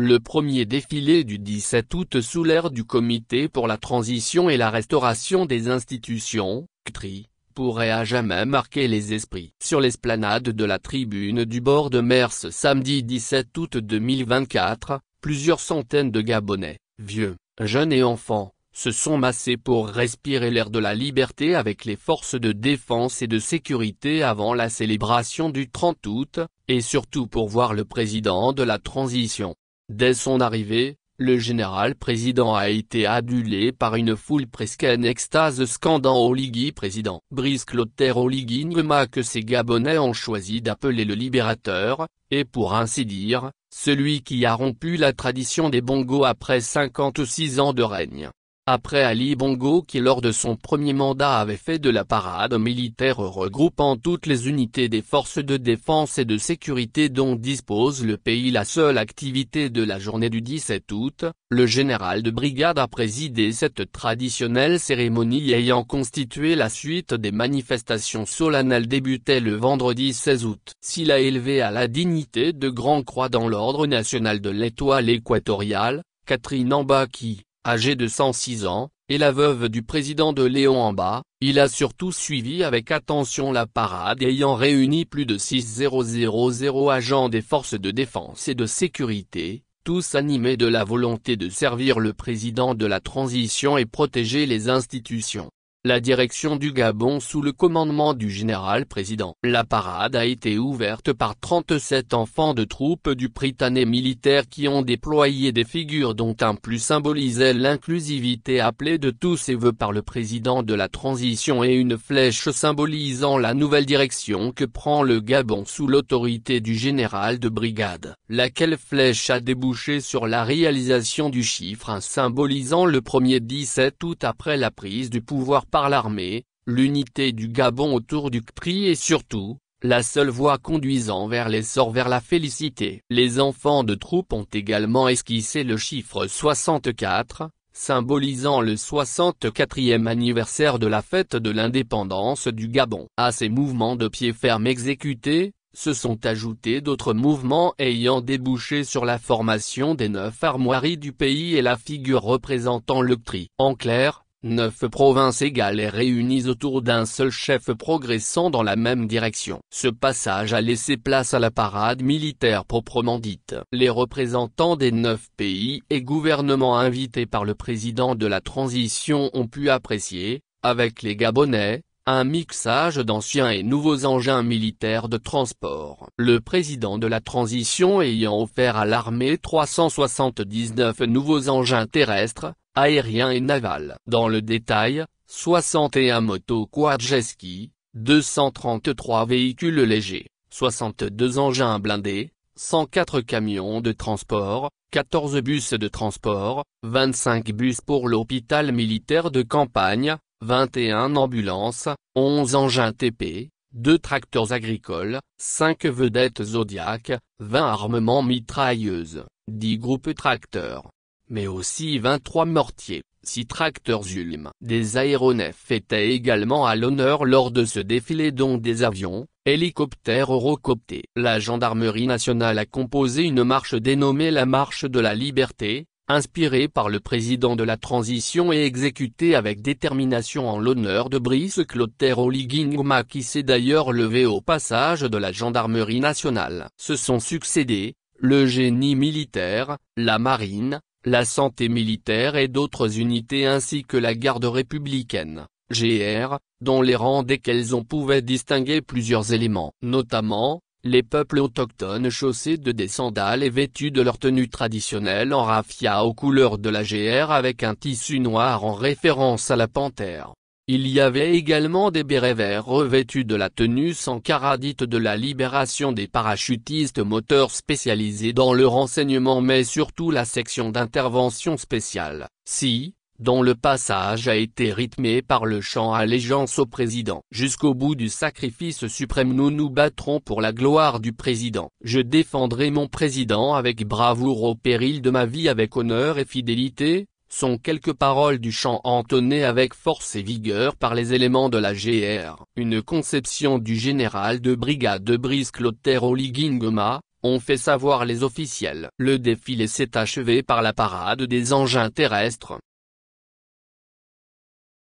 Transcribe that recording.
le premier défilé du 17 août sous l'ère du Comité pour la transition et la restauration des institutions, CTRI, pourrait à jamais marquer les esprits. Sur l'esplanade de la tribune du bord de mer samedi 17 août 2024, plusieurs centaines de Gabonais, vieux, jeunes et enfants, se sont massés pour respirer l'air de la liberté avec les forces de défense et de sécurité avant la célébration du 30 août, et surtout pour voir le président de la transition, Dès son arrivée, le général président a été adulé par une foule presque en extase scandant Oligui président. Brice Clotaire Oligui Nguema que ces Gabonais ont choisi d'appeler le libérateur, et pour ainsi dire, celui qui a rompu la tradition des Bongos après 56 ans de règne après Ali Bongo qui lors de son premier mandat avait fait de la parade militaire regroupant toutes les unités des forces de défense et de sécurité dont dispose le pays la seule activité de la journée du 17 août, le général de brigade a présidé cette traditionnelle cérémonie ayant constitué la suite des manifestations solennelles débutées le vendredi 16 août. S'il a élevé à la dignité de Grand Croix dans l'ordre national de l'étoile équatoriale, Catherine Ambaki, Âgé de 106 ans, et la veuve du président de Léon en bas, il a surtout suivi avec attention la parade ayant réuni plus de 6000 agents des forces de défense et de sécurité, tous animés de la volonté de servir le président de la transition et protéger les institutions la direction du Gabon sous le commandement du général-président. La parade a été ouverte par 37 enfants de troupes du britanné militaire qui ont déployé des figures dont un plus symbolisait l'inclusivité appelée de tous ses voeux par le président de la transition et une flèche symbolisant la nouvelle direction que prend le Gabon sous l'autorité du général de brigade, laquelle flèche a débouché sur la réalisation du chiffre symbolisant le 1er 17 août après la prise du pouvoir par l'armée, l'unité du Gabon autour du prix et surtout, la seule voie conduisant vers l'essor vers la félicité. Les enfants de troupes ont également esquissé le chiffre 64, symbolisant le 64e anniversaire de la fête de l'indépendance du Gabon. À ces mouvements de pied ferme exécutés, se sont ajoutés d'autres mouvements ayant débouché sur la formation des neuf armoiries du pays et la figure représentant le tri. En clair, Neuf provinces égales et réunies autour d'un seul chef progressant dans la même direction. Ce passage a laissé place à la parade militaire proprement dite. Les représentants des neuf pays et gouvernements invités par le président de la transition ont pu apprécier, avec les Gabonais, un mixage d'anciens et nouveaux engins militaires de transport. Le président de la transition ayant offert à l'armée 379 nouveaux engins terrestres, aérien et naval. Dans le détail, 61 motos quadjet 233 véhicules légers, 62 engins blindés, 104 camions de transport, 14 bus de transport, 25 bus pour l'hôpital militaire de campagne, 21 ambulances, 11 engins TP, 2 tracteurs agricoles, 5 vedettes Zodiac, 20 armements mitrailleuses, 10 groupes tracteurs, mais aussi 23 mortiers, 6 tracteurs ulm. Des aéronefs étaient également à l'honneur lors de ce défilé dont des avions, hélicoptères eurocoptés. La gendarmerie nationale a composé une marche dénommée la marche de la liberté, inspirée par le président de la transition et exécutée avec détermination en l'honneur de Brice Clotaire Oligingma qui s'est d'ailleurs levé au passage de la gendarmerie nationale. Se sont succédés, le génie militaire, la marine, la santé militaire et d'autres unités ainsi que la garde républicaine, GR, dont les rangs desquels on pouvait distinguer plusieurs éléments, notamment, les peuples autochtones chaussés de des sandales et vêtus de leur tenue traditionnelle en raffia aux couleurs de la GR avec un tissu noir en référence à la panthère. Il y avait également des bérets verts revêtus de la tenue sans caradite de la libération des parachutistes moteurs spécialisés dans le renseignement mais surtout la section d'intervention spéciale, si, dont le passage a été rythmé par le chant allégeance au président. Jusqu'au bout du sacrifice suprême nous nous battrons pour la gloire du président. Je défendrai mon président avec bravoure au péril de ma vie avec honneur et fidélité, sont quelques paroles du chant entonnées avec force et vigueur par les éléments de la GR. Une conception du général de brigade de Brice Clotter Oligingoma, ont fait savoir les officiels. Le défilé s'est achevé par la parade des engins terrestres,